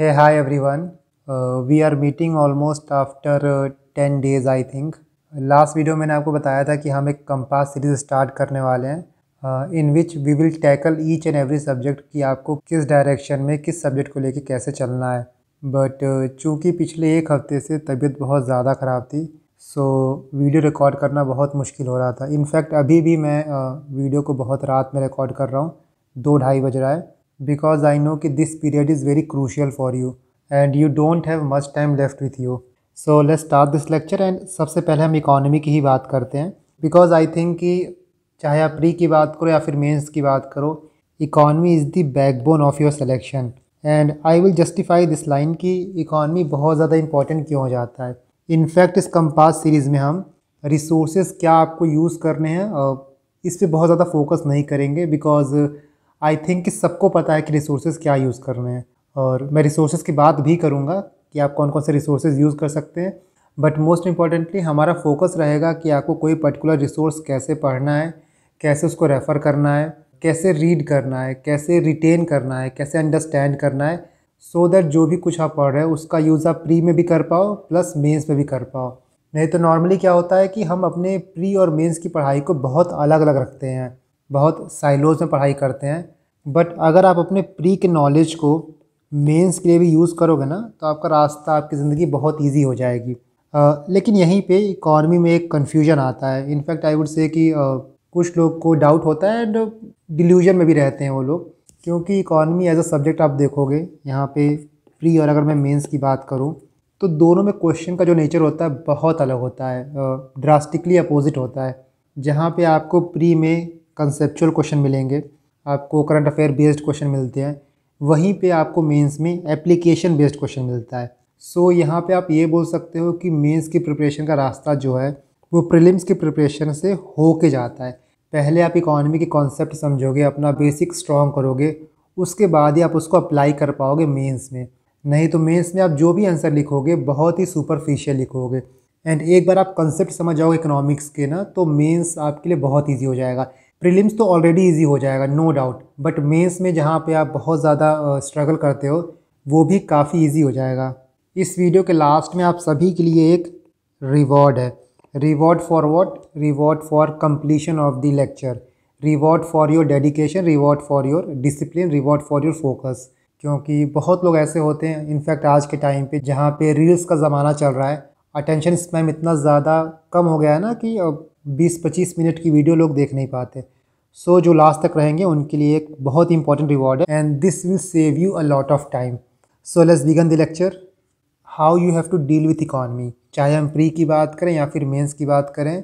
है hi everyone we are meeting almost after ten days I think last video मैंने आपको बताया था कि हम एक कंपास सीरीज स्टार्ट करने वाले हैं in which we will tackle each and every subject कि आपको किस डायरेक्शन में किस सब्जेक्ट को लेके कैसे चलना है बट uh, चूँकि पिछले एक हफ्ते से तबीयत बहुत ज़्यादा ख़राब थी सो so, वीडियो रिकॉर्ड करना बहुत मुश्किल हो रहा था इनफैक्ट अभी भी मैं वीडियो uh, को बहुत रात में रिकॉर्ड कर रहा हूँ दो ढाई बज रहा है बिकॉज आई नो कि this period is very crucial for you and you don't have much time left with you so let start this lecture and सबसे पहले हम इकोनॉमी की ही बात करते हैं बिकॉज आई थिंक कि चाहे आप प्री की बात करो या फिर मेन्स की बात करो economy is the backbone of your selection and I will justify this line कि इकॉनमी बहुत ज़्यादा इंपॉर्टेंट क्यों हो जाता है इनफैक्ट इस कंपास सीरीज़ में हम रिसोर्सेज क्या आपको यूज़ करने हैं इस पर बहुत ज़्यादा फोकस नहीं करेंगे बिकॉज़ आई थिंक कि सबको पता है कि रिसोर्सेज क्या यूज़ कर रहे हैं और मैं रिसोर्सेज की बात भी करूँगा कि आप कौन कौन से रिसोर्सेज यूज़ कर सकते हैं बट मोस्ट इम्पॉर्टेंटली हमारा फोकस रहेगा कि आपको कोई पर्टिकुलर रिसोर्स कैसे पढ़ना है कैसे उसको रेफ़र करना है कैसे रीड करना है कैसे रिटेन करना है कैसे अंडरस्टैंड करना है सो so दैट जो भी कुछ आप पढ़ रहे हैं उसका यूज़ आप प्री में भी कर पाओ प्लस मेंस में भी कर पाओ नहीं तो नॉर्मली क्या होता है कि हम अपने प्री और मेंस की पढ़ाई को बहुत अलग अलग रखते हैं बहुत साइलोज में पढ़ाई करते हैं बट अगर आप अपने प्री के नॉलेज को मेंस के लिए भी यूज़ करोगे ना तो आपका रास्ता आपकी ज़िंदगी बहुत इजी हो जाएगी आ, लेकिन यहीं पे इकॉनमी में एक कन्फ्यूजन आता है इनफैक्ट आई वुड से कि आ, कुछ लोग को डाउट होता है एंड डिल्यूजन में भी रहते हैं वो लोग क्योंकि इकॉनमी एज अ सब्जेक्ट आप देखोगे यहाँ पे प्री और अगर मैं मेंस की बात करूँ तो दोनों में क्वेश्चन का जो नेचर होता है बहुत अलग होता है ड्रास्टिकली अपोजिट होता है जहाँ पे आपको प्री में कंसेप्चुअल क्वेश्चन मिलेंगे आपको करंट अफेयर बेस्ड क्वेश्चन मिलते हैं वहीं पे आपको मेंस में एप्लीकेशन बेस्ड क्वेश्चन मिलता है सो so, यहाँ पे आप ये बोल सकते हो कि मेंस की प्रिपरेशन का रास्ता जो है वो प्रिलिम्स की प्रिपरेशन से हो के जाता है पहले आप इकॉनमी के कॉन्सेप्ट समझोगे अपना बेसिक स्ट्रॉन्ग करोगे उसके बाद ही आप उसको अप्लाई कर पाओगे मेंस में नहीं तो मेंस में आप जो भी आंसर लिखोगे बहुत ही सुपरफिशियल लिखोगे एंड एक बार आप कंसेप्ट समझ जाओगे इकोनॉमिक्स के ना तो मेंस आपके लिए बहुत इजी हो जाएगा प्रीलिम्स तो ऑलरेडी इजी हो जाएगा नो डाउट बट मेंस में जहाँ पे आप बहुत ज़्यादा स्ट्रगल करते हो वो भी काफ़ी इजी हो जाएगा इस वीडियो के लास्ट में आप सभी के लिए एक रिवॉर्ड है reward for what reward for completion of the lecture reward for your dedication reward for your discipline reward for your focus क्योंकि बहुत लोग ऐसे होते हैं इनफैक्ट आज के टाइम पे जहाँ पे रील्स का ज़माना चल रहा है अटेंशन स्पैम इतना ज़्यादा कम हो गया है ना कि 20-25 मिनट की वीडियो लोग देख नहीं पाते सो so, जो लास्ट तक रहेंगे उनके लिए एक बहुत ही इंपॉर्टेंट रिवॉर्ड है and this will save you a lot of time so let's begin the lecture how you have to deal with economy चाहे हम प्री की बात करें या फिर मेंस की बात करें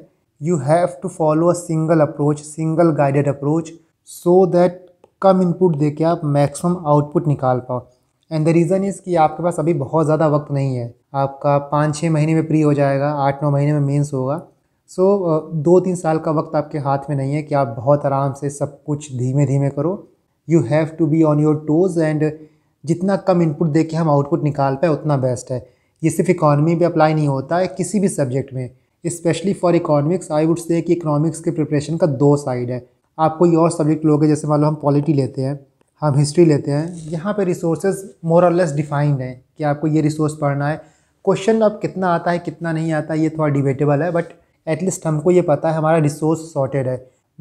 you have to follow a single approach single guided approach so that कम इनपुट दे के आप मैक्सिमम आउटपुट निकाल पाओ एंड द रीज़न इज़ कि आपके पास अभी बहुत ज़्यादा वक्त नहीं है आपका पाँच छः महीने में प्री हो जाएगा आठ नौ महीने में मेंस होगा सो so, uh, दो तीन साल का वक्त आपके हाथ में नहीं है कि आप बहुत आराम से सब कुछ धीमे धीमे करो you have to be on your toes and जितना कम इनपुट दे के हम आउटपुट निकाल पाए उतना बेस्ट है ये सिर्फ इकॉनमी पे अप्लाई नहीं होता है किसी भी सब्जेक्ट में specially for economics I would say कि इकोनॉमिक्स के प्रिपरेशन का दो साइड है आप कोई और सब्जेक्ट लोगे जैसे मान लो हम पॉलिटी लेते हैं हम हिस्ट्री लेते हैं यहाँ पे रिसोर्सेज मोर लेस डिफाइंड हैं कि आपको ये रिसोर्स पढ़ना है क्वेश्चन अब कितना आता है कितना नहीं आता ये थोड़ा डिबेटेबल है बट एटलीस्ट हमको ये पता है हमारा रिसोर्स शॉर्टेड है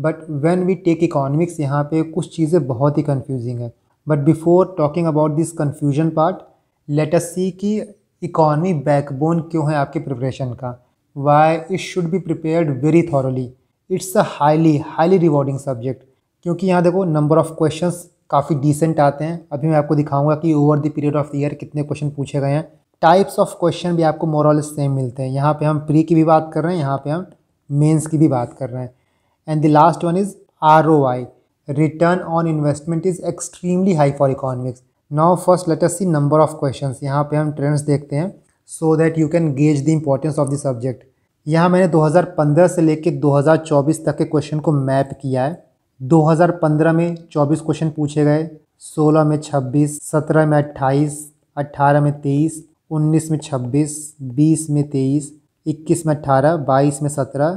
but when we take economics यहाँ पे कुछ चीज़ें बहुत ही कन्फ्यूजिंग है but before talking about this confusion part let us see कि इकॉनमी बैकबोन क्यों है आपके प्रिपरेशन का why it should be prepared very thoroughly it's a highly highly rewarding subject क्योंकि यहाँ देखो नंबर ऑफ़ क्वेश्चन काफ़ी डिसेंट आते हैं अभी मैं आपको दिखाऊंगा कि over the period of year कितने क्वेश्चन पूछे गए हैं टाइप्स ऑफ क्वेश्चन भी आपको मोरल सेम मिलते हैं यहाँ पे हम प्री की भी बात कर रहे हैं यहाँ पे हम मेंस की भी बात कर रहे हैं and the last one is R O I return on investment is extremely high for economics now first let us see number of question यहाँ पे हम ट्रेंड्स देखते हैं so that you can gauge the importance of the subject यहाँ मैंने 2015 से लेकर 2024 तक के क्वेश्चन को मैप किया है 2015 में 24 क्वेश्चन पूछे गए 16 में 26, 17 में 28, 18 में 23, उन्नीस में छब्बीस बीस में तेईस इक्कीस में अट्ठारह बाईस में सत्रह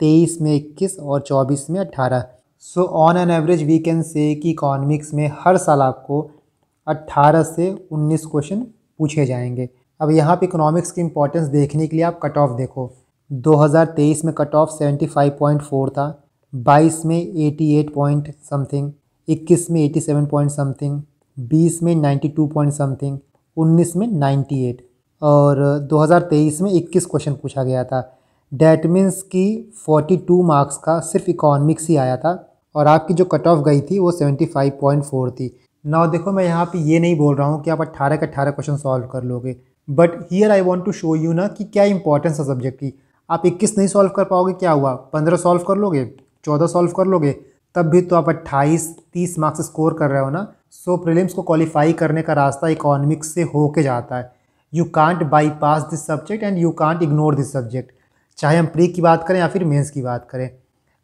तेईस में इक्कीस और चौबीस में अट्ठारह so on an average we can say कि इकोनॉमिक्स में हर साल आपको अट्ठारह से उन्नीस क्वेश्चन पूछे जाएंगे अब यहाँ पे इकोनॉमिक्स की इंपॉर्टेंस देखने के लिए आप कट ऑफ देखो 2023 में कट ऑफ फोर था बाईस में एटी एट पॉइंट समथिंग इक्कीस में एटी सेवन पॉइंट समथिंग बीस में नाइन्टी टू पॉइंट समथिंग उन्नीस में नाइन्टी एट और 2023 में 21 क्वेश्चन पूछा गया था डैट मीन्स कि 42 मार्क्स का सिर्फ इकोनॉमिक्स ही आया था और आपकी जो कट ऑफ गई थी वो 75.4 थी नाउ देखो मैं यहाँ पे ये नहीं बोल रहा हूँ कि आप 18 के 18 क्वेश्चन सॉल्व कर लोगे but here I want to show you ना कि क्या इंपॉर्टेंस है सब्जेक्ट की आप 21 नहीं सॉल्व कर पाओगे क्या हुआ 15 सॉल्व कर लोगे 14 सॉल्व कर लोगे तब भी तो आप 28 30 मार्क्स स्कोर कर रहे हो ना सो प्रीलिम्स को क्वालिफाई करने का रास्ता इकोनॉमिक्स से होके जाता है you can't bypass this subject and you can't ignore this subject चाहे हम प्री की बात करें या फिर मेंस की बात करें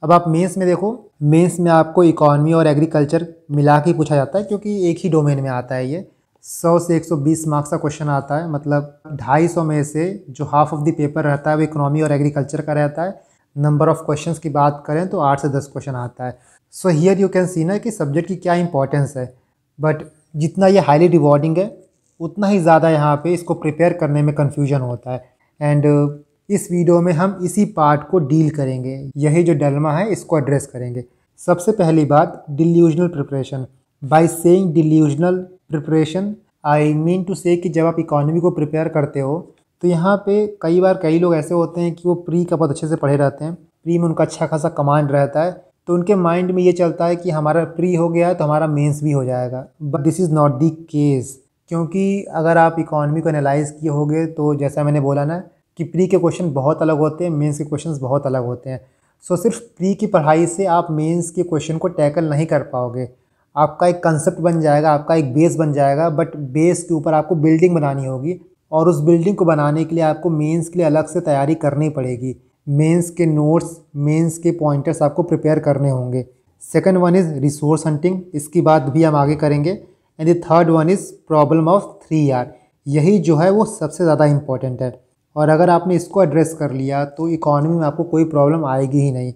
अब आप मेंस में देखो मेंस में आपको इकॉनमी और एग्रीकल्चर मिला के पूछा जाता है क्योंकि एक ही डोमेन में आता है ये 100 से 120 मार्क्स का क्वेश्चन आता है मतलब 250 में से जो हाफ ऑफ द पेपर रहता है वो इकोनॉमी और एग्रीकल्चर का रहता है नंबर ऑफ क्वेश्चन की बात करें तो आठ से दस क्वेश्चन आता है so here you can see ना कि सब्जेक्ट की क्या इंपॉर्टेंस है बट जितना ये हाईली रिवॉर्डिंग है उतना ही ज़्यादा यहाँ पे इसको प्रिपेयर करने में कन्फ्यूजन होता है एंड uh, इस वीडियो में हम इसी पार्ट को डील करेंगे यही जो डलमा है इसको एड्रेस करेंगे सबसे पहली बात delusional preparation by saying delusional preparation I mean to say कि जब आप इकोनॉमी को प्रिपेयर करते हो तो यहाँ पे कई बार कई लोग ऐसे होते हैं कि वो प्री का बहुत अच्छे से पढ़े रहते हैं प्री में उनका अच्छा खासा कमांड रहता है तो उनके माइंड में ये चलता है कि हमारा प्री हो गया तो हमारा मेंस भी हो जाएगा but this is not the case क्योंकि अगर आप इकॉनमी को एनालाइज किए होगे तो जैसा मैंने बोला ना कि प्री के क्वेश्चन बहुत अलग होते हैं मेंस के क्वेश्चंस बहुत अलग होते हैं सो so, सिर्फ प्री की पढ़ाई से आप मेंस के क्वेश्चन को टैकल नहीं कर पाओगे आपका एक कंसेप्ट बन जाएगा आपका एक बेस बन जाएगा बट बेस के ऊपर आपको बिल्डिंग बनानी होगी और उस बिल्डिंग को बनाने के लिए आपको मेंस के लिए अलग से तैयारी करनी पड़ेगी मेंस के नोट्स मेंस के पॉइंटर्स आपको प्रिपेयर करने होंगे second one is resource hunting इसकी बात भी हम आगे करेंगे and the third one is problem of three R यही जो है वो सबसे ज़्यादा इम्पॉर्टेंट है और अगर आपने इसको एड्रेस कर लिया तो इकोनॉमी में आपको कोई प्रॉब्लम आएगी ही नहीं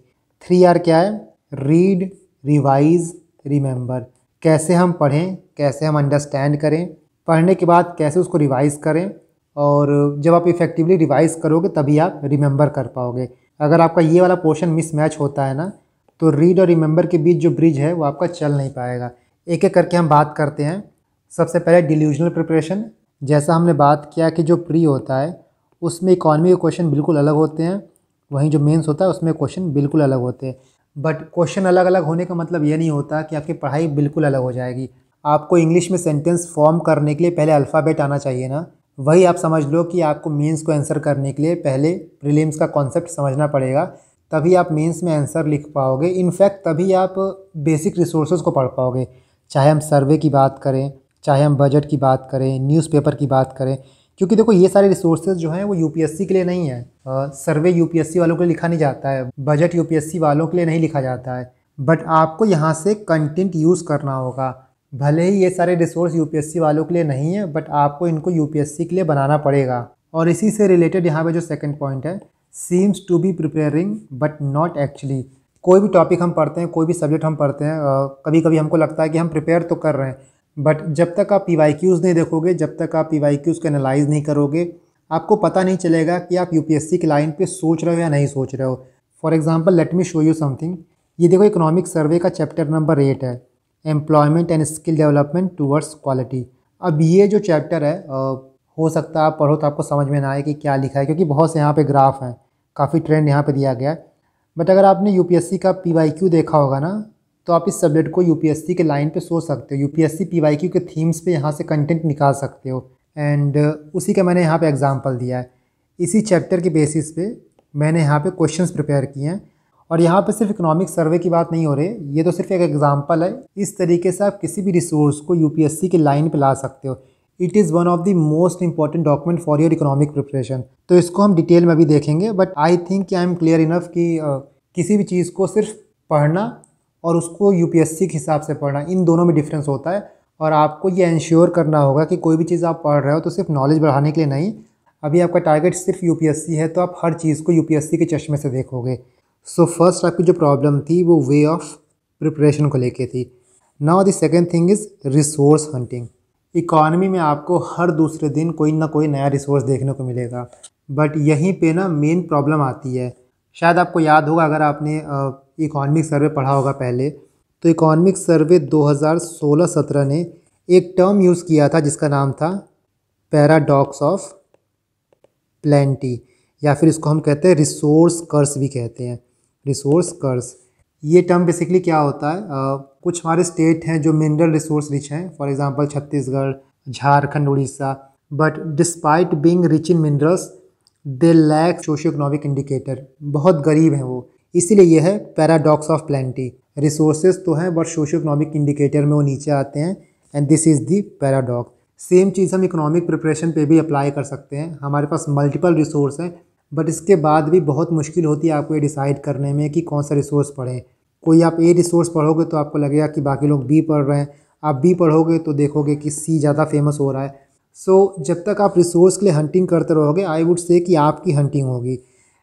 थ्री आर क्या है रीड रिवाइज रिमेंबर कैसे हम पढ़ें कैसे हम अंडरस्टैंड करें पढ़ने के बाद कैसे उसको रिवाइज़ करें और जब आप इफ़ेक्टिवली रिवाइज करोगे तभी आप रिमेंबर कर पाओगे अगर आपका ये वाला पोर्शन मिसमैच होता है ना तो रीड और रिमेंबर के बीच जो ब्रिज है वो आपका चल नहीं पाएगा एक एक करके हम बात करते हैं सबसे पहले डिल्यूजनल प्रिपरेशन जैसा हमने बात किया कि जो प्री होता है उसमें इकॉनमी के क्वेश्चन बिल्कुल अलग होते हैं वहीं जो मेंस होता है उसमें क्वेश्चन बिल्कुल अलग होते हैं बट क्वेश्चन अलग अलग होने का मतलब ये नहीं होता कि आपकी पढ़ाई बिल्कुल अलग हो जाएगी आपको इंग्लिश में सेंटेंस फॉर्म करने के लिए पहले अल्फ़ाबेट आना चाहिए ना वही आप समझ लो कि आपको मेंस को आंसर करने के लिए पहले प्रीलिम्स का कॉन्सेप्ट समझना पड़ेगा तभी आप मेंस में आंसर लिख पाओगे इनफैक्ट तभी आप बेसिक रिसोर्सेज को पढ़ पाओगे चाहे हम सर्वे की बात करें चाहे हम बजट की बात करें न्यूज़पेपर की बात करें क्योंकि देखो ये सारे रिसोर्सेज जो हैं वो यू के लिए नहीं है सर्वे यू वालों के लिए लिखा नहीं जाता है बजट यू वालों के लिए नहीं लिखा जाता है बट आपको यहाँ से कंटेंट यूज़ करना होगा भले ही ये सारे रिसोर्स यू वालों के लिए नहीं है बट आपको इनको यू के लिए बनाना पड़ेगा और इसी से रिलेटेड यहाँ पे जो सेकंड पॉइंट है seems to be preparing but not actually कोई भी टॉपिक हम पढ़ते हैं कोई भी सब्जेक्ट हम पढ़ते हैं कभी कभी हमको लगता है कि हम प्रिपेयर तो कर रहे हैं बट जब तक आप पी नहीं देखोगे जब तक आप पी वाई को एनालाइज नहीं करोगे आपको पता नहीं चलेगा कि आप यूपीएससी की लाइन पे सोच रहे हो या नहीं सोच रहे हो for example let me show you something ये देखो इकोनॉमिक सर्वे का चैप्टर नंबर एट है employment and skill development towards quality अब ये जो चैप्टर है हो सकता है आप पढ़ो तो आपको समझ में ना आए कि क्या लिखा है क्योंकि बहुत से यहाँ पे ग्राफ हैं काफ़ी ट्रेंड यहाँ पे दिया गया है बट अगर आपने यूपीएससी का पीवाईक्यू देखा होगा ना तो आप इस सब्जेक्ट को यूपीएससी के लाइन पे सोच सकते हो यूपीएससी पीवाईक्यू के थीम्स पे यहाँ से कंटेंट निकाल सकते हो एंड उसी का मैंने यहाँ पर एग्ज़ाम्पल दिया है इसी चैप्टर के बेसिस पे मैंने यहाँ पे क्वेश्चंस प्रिपेयर किए हैं और यहाँ पे सिर्फ इकोनॉमिक सर्वे की बात नहीं हो रही ये तो सिर्फ एक एग्जाम्पल है इस तरीके से आप किसी भी रिसोर्स को यूपीएससी की लाइन पे ला सकते हो it is one of the most important document for your economic preparation तो इसको हम डिटेल में भी देखेंगे बट आई थिंक कि आई एम क्लियर इनफ कि uh, किसी भी चीज़ को सिर्फ पढ़ना और उसको यू के हिसाब से पढ़ना इन दोनों में डिफरेंस होता है और आपको ये इन्श्योर करना होगा कि कोई भी चीज़ आप पढ़ रहे हो तो सिर्फ नॉलेज बढ़ाने के लिए नहीं अभी आपका टारगेट सिर्फ यूपीएससी है तो आप हर चीज़ को यूपीएससी के चश्मे से देखोगे सो फर्स्ट आपकी जो प्रॉब्लम थी वो वे ऑफ प्रिपरेशन को लेके थी now the second thing is resource hunting economy में आपको हर दूसरे दिन कोई ना कोई नया रिसोर्स देखने को मिलेगा बट यहीं पे ना मेन प्रॉब्लम आती है शायद आपको याद होगा अगर आपने इकॉनमिक सर्वे पढ़ा होगा पहले तो इकॉनमिक सर्वे 2016-17 ने एक टर्म यूज़ किया था जिसका नाम था पैराडॉक्स ऑफ प्लेंटी या फिर इसको हम कहते हैं रिसोर्स कर्स भी कहते हैं रिसोर्स कर्स ये टर्म बेसिकली क्या होता है आ, कुछ हमारे स्टेट हैं जो मिनरल रिसोर्स रिच हैं for example Chhattisgarh Jharkhand Orissa but despite being rich in minerals they lack socio economic indicator बहुत गरीब हैं वो इसीलिए यह है पैराडॉक्स ऑफ प्लेंटी रिसोर्सेज तो हैं बट सोशो इकोनॉमिक इंडिकेटर में वो नीचे आते हैं and this is the paradox same चीज़ हम इकोनॉमिक प्रिपरेशन पे भी अप्लाई कर सकते हैं हमारे पास मल्टीपल रिसोर्स हैं बट इसके बाद भी बहुत मुश्किल होती है आपको ये डिसाइड करने में कि कौन सा रिसोर्स पढ़ें कोई आप ए रिसोर्स पढ़ोगे तो आपको लगेगा कि बाकी लोग बी पढ़ रहे हैं आप बी पढ़ोगे तो देखोगे कि सी ज़्यादा फेमस हो रहा है सो so, जब तक आप रिसोर्स के लिए हंटिंग करते रहोगे आई वुड से कि आपकी हंटिंग होगी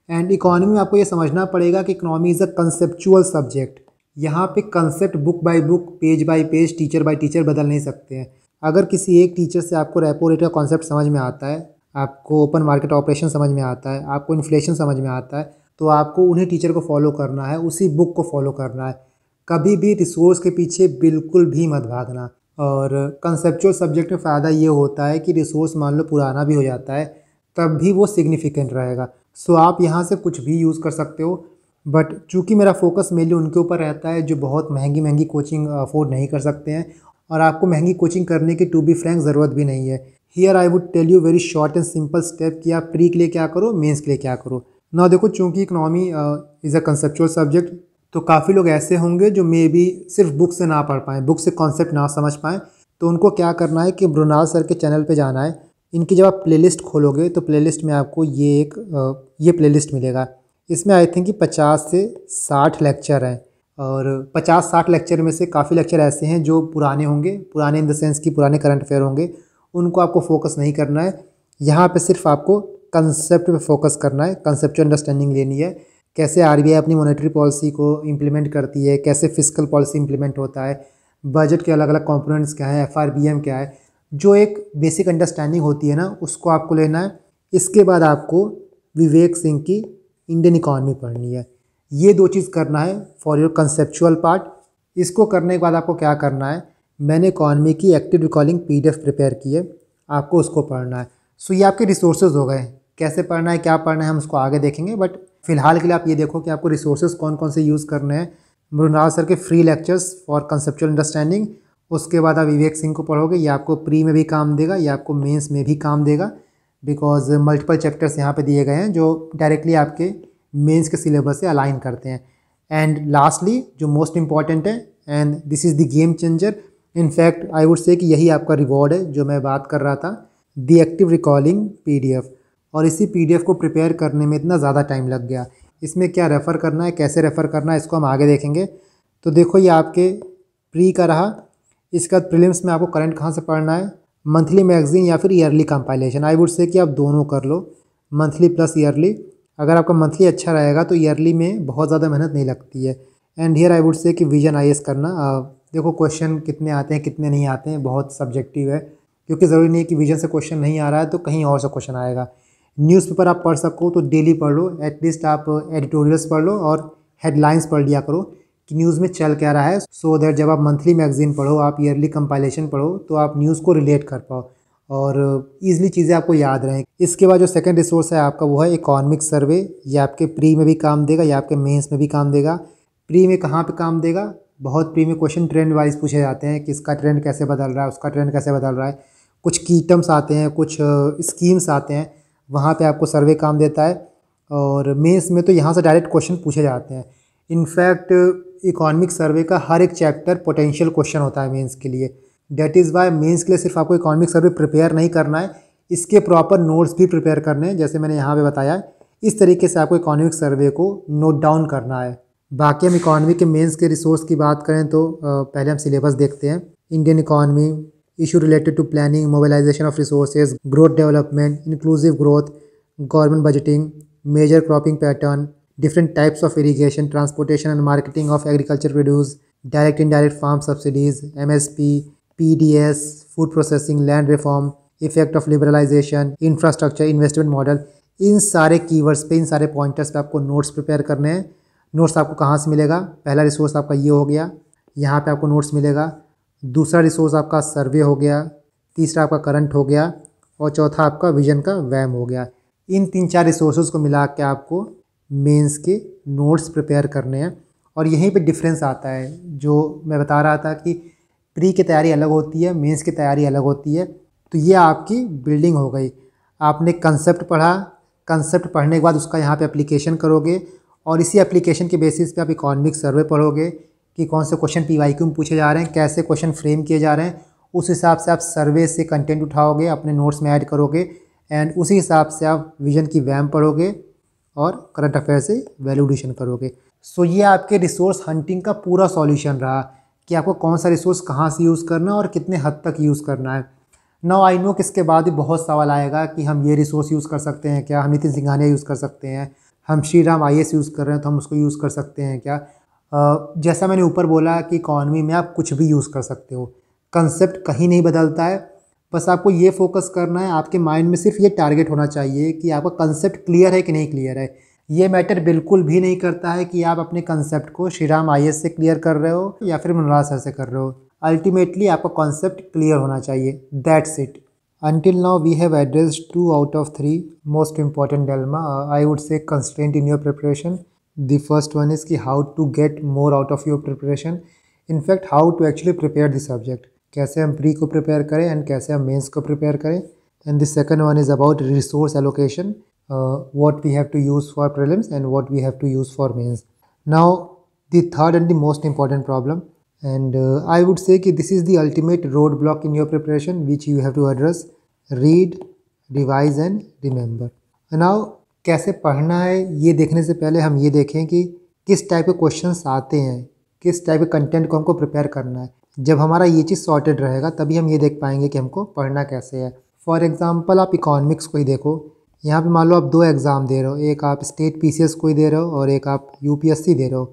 एंड इकोनॉमी में आपको ये समझना पड़ेगा कि economy is a conceptual subject यहाँ पे concept book by book page by page teacher by teacher बदल नहीं सकते हैं अगर किसी एक टीचर से आपको रेपो रेट का कॉन्सेप्ट समझ में आता है आपको ओपन मार्केट ऑपरेशन समझ में आता है आपको इन्फ्लेशन समझ में आता है तो आपको उन्हीं टीचर को फॉलो करना है उसी बुक को फॉलो करना है कभी भी रिसोर्स के पीछे बिल्कुल भी मत भागना और कंसेप्चुअल सब्जेक्ट में फ़ायदा ये होता है कि रिसोर्स मान लो पुराना भी हो जाता है तब भी वो सिग्निफिकेंट रहेगा सो आप यहाँ से कुछ भी यूज़ कर सकते हो बट चूँकि मेरा फोकस मेनली उनके ऊपर रहता है जो बहुत महंगी महंगी कोचिंग अफोर्ड नहीं कर सकते हैं और आपको महंगी कोचिंग करने की टू बी फ्रैंक ज़रूरत भी नहीं है here I would tell you very short and simple step कि आप प्री के लिए क्या करो मेंस के लिए क्या करो ना देखो चूंकि economy is a conceptual subject तो काफ़ी लोग ऐसे होंगे जो मे बी सिर्फ बुक से ना पढ़ पाएँ बुक से कॉन्सेप्ट ना समझ पाएँ तो उनको क्या करना है कि ब्रुनाल सर के चैनल पर जाना है इनकी जब आप लिस्ट खोलोगे तो लिस्ट में आपको ये एक uh, ये लिस्ट मिलेगा इसमें आई थिंक कि पचास से साठ लेक्चर हैं और पचास साठ लेक्चर में से काफ़ी लेक्चर ऐसे हैं जो पुराने होंगे पुराने इन द सेंस कि पुराने करंट अफेयर होंगे उनको आपको फोकस नहीं करना है यहाँ पे सिर्फ आपको कंसेप्ट पे फोकस करना है कंसेप्ट अंडरस्टैंडिंग लेनी है कैसे आर अपनी मॉनेटरी पॉलिसी को इम्प्लीमेंट करती है कैसे फिजिकल पॉलिसी इम्प्लीमेंट होता है बजट के अलग अलग कॉम्पोनेंट्स क्या है एफ क्या है जो एक बेसिक अंडरस्टैंडिंग होती है ना उसको आपको लेना है इसके बाद आपको विवेक सिंह की इंडियन इकॉनमी पढ़नी है ये दो चीज़ करना है फॉर योर कंसेप्चुअल पार्ट इसको करने के बाद आपको क्या करना है मैंने इकॉनमी की एक्टिव रिकॉलिंग पी प्रिपेयर की है आपको उसको पढ़ना है सो ये आपके रिसोर्सेज हो गए कैसे पढ़ना है क्या पढ़ना है हम उसको आगे देखेंगे बट फिलहाल के लिए आप ये देखो कि आपको रिसोर्सेज कौन कौन से यूज़ करने हैं मृणाल सर के free lectures for conceptual understanding उसके बाद आप विवेक सिंह को पढ़ोगे ये आपको प्री में भी काम देगा ये आपको मेंस में भी काम देगा बिकॉज मल्टीपल चैप्टर्स यहाँ पे दिए गए हैं जो डायरेक्टली आपके मेंस के सिलेबस से अलाइन करते हैं एंड लास्टली जो मोस्ट इम्पॉर्टेंट है and this is the game changer in fact I would say कि यही आपका रिवॉर्ड है जो मैं बात कर रहा था दी एक्टिव रिकॉलिंग पी और इसी पी को प्रिपेयर करने में इतना ज़्यादा टाइम लग गया इसमें क्या रेफ़र करना है कैसे रेफ़र करना है इसको हम आगे देखेंगे तो देखो ये आपके प्री का रहा इसके बाद में आपको करंट कहाँ से पढ़ना है मंथली मैगजीन या फिर yearly compilation I would say कि आप दोनों कर लो मंथली प्लस ईयरली अगर आपका मंथली अच्छा रहेगा तो ईयरली में बहुत ज़्यादा मेहनत नहीं लगती है and here I would say कि विजन आई करना देखो क्वेश्चन कितने आते हैं कितने नहीं आते हैं बहुत सब्जेक्टिव है क्योंकि ज़रूरी नहीं है कि विजन से क्वेश्चन नहीं आ रहा है तो कहीं और से क्वेश्चन आएगा न्यूज़पेपर आप पढ़ सको तो डेली पढ़ लो एटलीस्ट आप एडिटोरियल्स पढ़ लो और हेडलाइंस पढ़ लिया करो कि न्यूज़ में चल क्या रहा है सो so दैट जब आप मंथली मैगजीन पढ़ो आप ईयरली कंपाइलेशन पढ़ो तो आप न्यूज़ को रिलेट कर पाओ और ईजिली चीज़ें आपको याद रहें इसके बाद जो सेकेंड रिसोर्स है आपका वो है इकोनॉमिक सर्वे ये आपके प्री में भी काम देगा या आपके मेंस में भी काम देगा प्री में कहाँ पे काम देगा बहुत प्रीमियम क्वेश्चन ट्रेंड वाइज पूछे जाते हैं कि इसका ट्रेंड कैसे बदल रहा है उसका ट्रेंड कैसे बदल रहा है कुछ कीटम्स आते हैं कुछ स्कीम्स आते हैं वहाँ पे आपको सर्वे काम देता है और मेंस में तो यहाँ से डायरेक्ट क्वेश्चन पूछे जाते हैं इनफैक्ट इकोनॉमिक सर्वे का हर एक चैप्टर पोटेंशियल क्वेश्चन होता है मेंस के लिए डेट इज़ वाई मेंस के लिए सिर्फ आपको इकोनॉमिक सर्वे प्रिपेयर नहीं करना है इसके प्रॉपर नोट्स भी प्रिपेयर करने हैं जैसे मैंने यहाँ पर बताया इस तरीके से आपको इकोनॉमिक सर्वे को नोट डाउन करना है बाकी हम इकॉनमी के मेंस के रिसोर्स की बात करें तो पहले हम सिलेबस देखते हैं Indian economy issue related to planning mobilization of resource growth development inclusive growth government budgeting major cropping pattern different types of irrigation transportation and marketing of agriculture produce direct direct farm subsidies M S P P D S food processing land reform effect of liberalization infrastructure investment model इन सारे keywords पे इन सारे pointers पे आपको notes prepare करने हैं notes आपको कहाँ से मिलेगा पहला रिसोर्स आपका ये हो गया यहाँ पे आपको नोट्स मिलेगा दूसरा रिसोर्स आपका सर्वे हो गया तीसरा आपका करंट हो गया और चौथा आपका विजन का वैम हो गया इन तीन चार रिसोर्सेज को मिला के आपको मेंस के नोट्स प्रिपेयर करने हैं और यहीं पे डिफरेंस आता है जो मैं बता रहा था कि प्री की तैयारी अलग होती है मेंस की तैयारी अलग होती है तो ये आपकी बिल्डिंग हो गई आपने कंसेप्ट पढ़ा कंसेप्ट पढ़ने के बाद उसका यहाँ पे एप्लीकेशन करोगे और इसी एप्लीकेशन के बेसिस पे आप इकोनॉमिक सर्वे पढ़ोगे कि कौन से क्वेश्चन पी वाई क्यू में पूछे जा रहे हैं कैसे क्वेश्चन फ्रेम किए जा रहे हैं उस हिसाब से आप सर्वे से कंटेंट उठाओगे अपने नोट्स में ऐड करोगे एंड उसी हिसाब से आप विजन की वैम पढ़ोगे और करंट अफेयर से वैल्यू एडिशन करोगे सो so, ये आपके रिसोर्स हंटिंग का पूरा सॉल्यूशन रहा कि आपको कौन सा रिसोर्स कहाँ से यूज़ करना है और कितने हद तक यूज़ करना है नौ आई नो किसके बाद भी बहुत सवाल आएगा कि हम ये रिसोर्स यूज़ कर सकते हैं क्या हम नितिन सिंघानिया यूज़ कर सकते हैं हम श्री राम आई यूज़ कर रहे हैं तो हम उसको यूज़ कर सकते हैं क्या जैसा मैंने ऊपर बोला कि इकॉनमी में आप कुछ भी यूज़ कर सकते हो कंसेप्ट कहीं नहीं बदलता है बस आपको ये फोकस करना है आपके माइंड में सिर्फ ये टारगेट होना चाहिए कि आपका कंसेप्ट क्लियर है कि नहीं क्लियर है ये मैटर बिल्कुल भी नहीं करता है कि आप अपने कंसेप्ट को श्री राम आई से क्लियर कर रहे हो या फिर मनोराज सर से कर रहे हो अल्टीमेटली आपका कॉन्सेप्ट क्लियर होना चाहिए that's it Until now, we have addressed two out of three most important dilemma. Uh, I would say constraint in your preparation. The first one is ki how to get more out of your preparation. In fact, how to actually prepare the subject. कैसे हम pre prepare prepare and and कैसे हम mains prepare prepare and and second one is about resource allocation allocation uh, what we have to use for prelims and what we have to use for mains. Now, the third and the most important problem and I would say say that this is the ultimate roadblock in your preparation which you have to address read revise and remember now कैसे पढ़ना है ये देखने से पहले हम ये देखें कि किस टाइप के क्वेश्चंस आते हैं किस टाइप के कंटेंट को हमको प्रिपेयर करना है जब हमारा ये चीज़ सॉर्टेड रहेगा तभी हम ये देख पाएंगे कि हमको पढ़ना कैसे है फॉर एग्ज़ाम्पल आप इकोनॉमिक्स को ही देखो यहाँ पे मान लो आप दो एग्ज़ाम दे रहे हो एक आप स्टेट पीसीएस को ही दे रहे हो और एक आप यूपीएससी दे रहे हो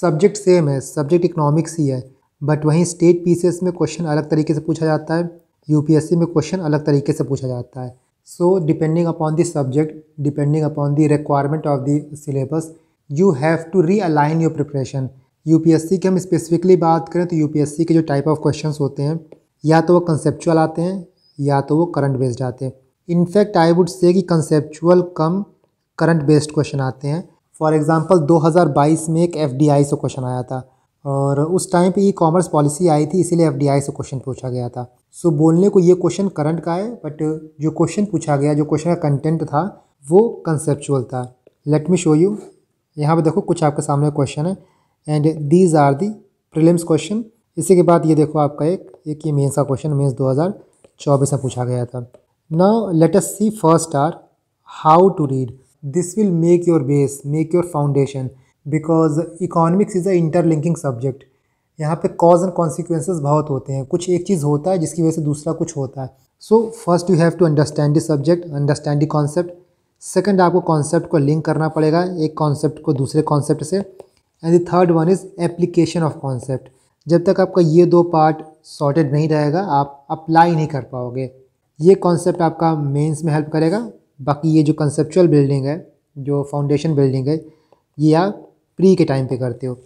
सब्जेक्ट सेम है सब्जेक्ट इकोनॉमिक्स ही है बट वहीं स्टेट पीसीएस में क्वेश्चन अलग तरीके से पूछा जाता है यूपीएससी में क्वेश्चन अलग तरीके से पूछा जाता है so depending upon the subject depending upon the requirement of the syllabus you have to realign your preparation UPSC की हम स्पेसिफिकली बात करें तो यूपीएससी के जो टाइप ऑफ क्वेश्चन होते हैं या तो वो कंसेप्चुअल आते हैं या तो वो करंट बेस्ड आते हैं इनफैक्ट आई वुड से कि conceptual cum current based question आते हैं फॉर एग्ज़ाम्पल 2022 में एक एफ से क्वेश्चन आया था और उस टाइम पे ई कॉमर्स पॉलिसी आई थी इसीलिए एफ से क्वेश्चन पूछा गया था सो so, बोलने को ये क्वेश्चन करंट का है बट जो क्वेश्चन पूछा गया जो क्वेश्चन का कंटेंट था वो कंसेप्चुअल था लेट मी शो यू यहाँ पे देखो कुछ आपके सामने क्वेश्चन है and these are the prelims question इसी के बाद ये देखो आपका एक एक ये मेन्स का क्वेश्चन हज़ार चौबीस में पूछा गया था now let us see first R how to read this will make your base make your foundation because economics is a interlinking subject यहाँ पे कॉज एंड कॉन्सिक्वेंस बहुत होते हैं कुछ एक चीज़ होता है जिसकी वजह से दूसरा कुछ होता है so first you have to understand the subject understand the concept second आपको कॉन्सेप्ट को लिंक करना पड़ेगा एक कॉन्सेप्ट को दूसरे कॉन्सेप्ट से and the third one is application of concept जब तक आपका ये दो पार्ट सॉर्टेड नहीं रहेगा आप अप्लाई नहीं कर पाओगे ये कॉन्सेप्ट आपका मेंस में हेल्प करेगा बाकी ये जो कंसेप्चुअल बिल्डिंग है जो फाउंडेशन बिल्डिंग है ये आप फ्री के टाइम पे करते हो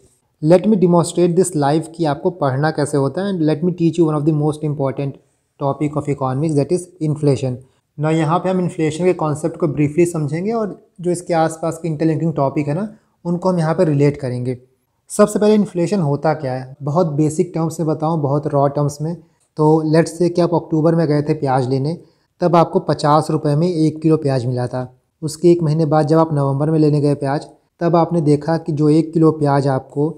let me demonstrate this life कि आपको पढ़ना कैसे होता है and let me teach you one of the most important topic of economics that is inflation ना यहाँ पे हम इन्फ्लेशन के कॉन्सेप्ट को ब्रीफली समझेंगे और जो इसके आसपास के इंटरलिंकिंग टॉपिक है ना उनको हम यहाँ पर रिलेट करेंगे सबसे पहले इन्फ्लेशन होता क्या है बहुत बेसिक टर्म्स में बताऊँ बहुत रॉ टर्म्स में तो लेट्स से कि आप अक्टूबर में गए थे प्याज लेने तब आपको पचास रुपये में एक किलो प्याज मिला था उसके एक महीने बाद जब आप नवंबर में लेने गए प्याज तब आपने देखा कि जो एक किलो प्याज आपको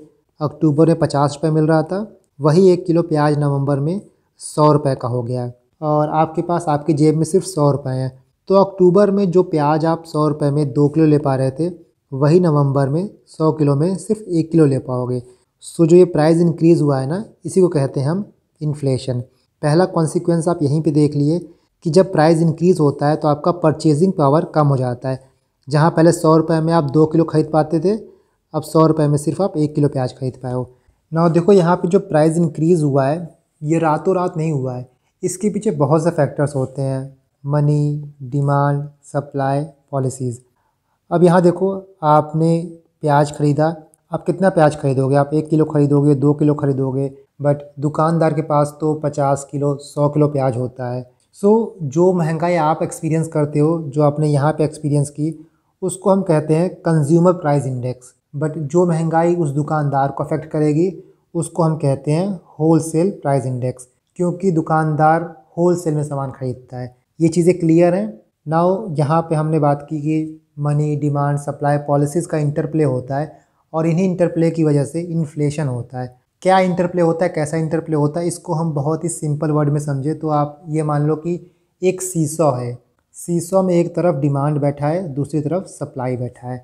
अक्टूबर में पचास रुपये मिल रहा था वही एक किलो प्याज नवंबर में सौ रुपये का हो गया और आपके पास आपकी जेब में सिर्फ सौ रुपये हैं तो अक्टूबर में जो प्याज आप सौ रुपये में दो किलो ले पा रहे थे वही नवंबर में सौ किलो में सिर्फ एक किलो ले पाओगे सो जो ये प्राइस इंक्रीज़ हुआ है ना इसी को कहते हैं हम इन्फ्लेशन पहला कॉन्सिक्वेंस आप यहीं पे देख लिए कि जब प्राइस इंक्रीज़ होता है तो आपका परचेजिंग पावर कम हो जाता है जहाँ पहले सौ रुपये में आप दो किलो खरीद पाते थे अब सौ रुपये में सिर्फ आप एक किलो प्याज खरीद पाए हो ना देखो यहाँ पे जो प्राइस इंक्रीज़ हुआ है ये रातों रात नहीं हुआ है इसके पीछे बहुत से फैक्टर्स होते हैं मनी डिमांड सप्लाई पॉलिसीज़ अब यहाँ देखो आपने प्याज ख़रीदा आप कितना प्याज खरीदोगे आप एक किलो खरीदोगे दो किलो खरीदोगे बट दुकानदार के पास तो पचास किलो सौ किलो प्याज होता है सो so, जो महंगाई आप एक्सपीरियंस करते हो जो आपने यहाँ पे एक्सपीरियंस की उसको हम कहते हैं कंज्यूमर प्राइस इंडेक्स बट जो महंगाई उस दुकानदार को अफेक्ट करेगी उसको हम कहते हैं होल सेल प्राइस इंडेक्स क्योंकि दुकानदार होल सेल में सामान ख़रीदता है ये चीज़ें क्लियर हैं नाउ यहाँ पे हमने बात की कि मनी डिमांड सप्लाई पॉलिसीज़ का इंटरप्ले होता है और इन्हीं इंटरप्ले की वजह से इन्फ्लेशन होता है क्या इंटरप्ले होता है कैसा इंटरप्ले होता है इसको हम बहुत ही सिंपल वर्ड में समझें तो आप ये मान लो कि एक सीसॉ है सीसो में एक तरफ डिमांड बैठा है दूसरी तरफ सप्लाई बैठा है